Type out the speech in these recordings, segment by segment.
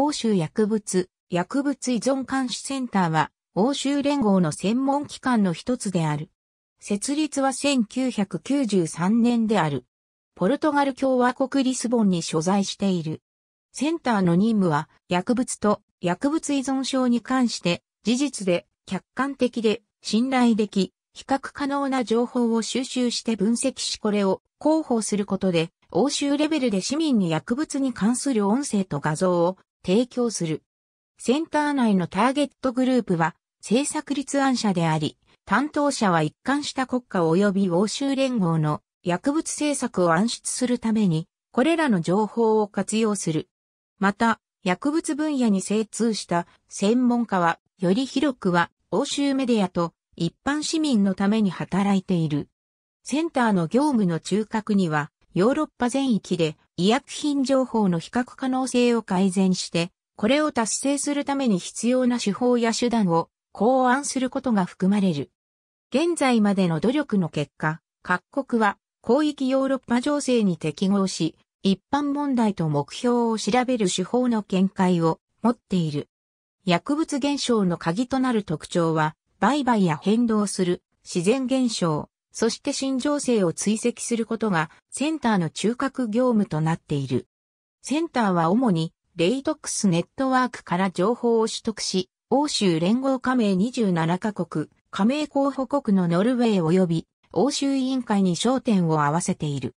欧州薬物、薬物依存監視センターは、欧州連合の専門機関の一つである。設立は1993年である。ポルトガル共和国リスボンに所在している。センターの任務は、薬物と薬物依存症に関して、事実で、客観的で、信頼でき、比較可能な情報を収集して分析しこれを広報することで、欧州レベルで市民に薬物に関する音声と画像を提供する。センター内のターゲットグループは政策立案者であり、担当者は一貫した国家及び欧州連合の薬物政策を暗出するために、これらの情報を活用する。また、薬物分野に精通した専門家は、より広くは欧州メディアと一般市民のために働いている。センターの業務の中核には、ヨーロッパ全域で医薬品情報の比較可能性を改善して、これを達成するために必要な手法や手段を考案することが含まれる。現在までの努力の結果、各国は広域ヨーロッパ情勢に適合し、一般問題と目標を調べる手法の見解を持っている。薬物現象の鍵となる特徴は、売買や変動する自然現象、そして新情勢を追跡することがセンターの中核業務となっている。センターは主にレイトックスネットワークから情報を取得し、欧州連合加盟27カ国、加盟候補国のノルウェー及び欧州委員会に焦点を合わせている。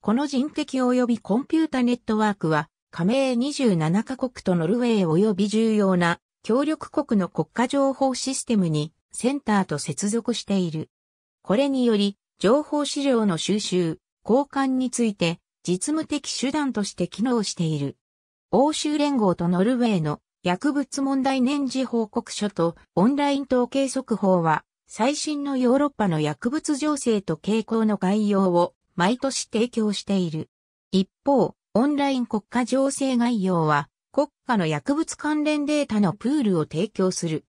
この人的及びコンピュータネットワークは、加盟27カ国とノルウェー及び重要な協力国の国家情報システムにセンターと接続している。これにより、情報資料の収集、交換について、実務的手段として機能している。欧州連合とノルウェーの薬物問題年次報告書とオンライン統計速報は、最新のヨーロッパの薬物情勢と傾向の概要を毎年提供している。一方、オンライン国家情勢概要は、国家の薬物関連データのプールを提供する。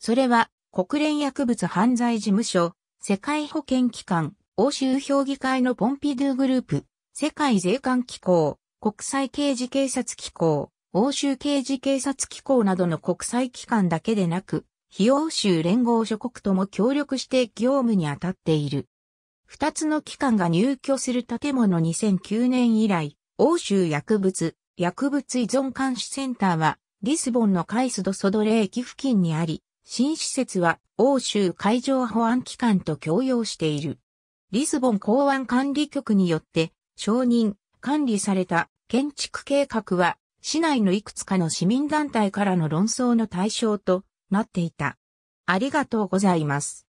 それは、国連薬物犯罪事務所、世界保健機関、欧州評議会のポンピドゥグループ、世界税関機構、国際刑事警察機構、欧州刑事警察機構などの国際機関だけでなく、非欧州連合諸国とも協力して業務に当たっている。二つの機関が入居する建物2009年以来、欧州薬物、薬物依存監視センターは、リスボンのカイスドソドレ駅付近にあり、新施設は欧州海上保安機関と共用している。リスボン港湾管理局によって承認、管理された建築計画は市内のいくつかの市民団体からの論争の対象となっていた。ありがとうございます。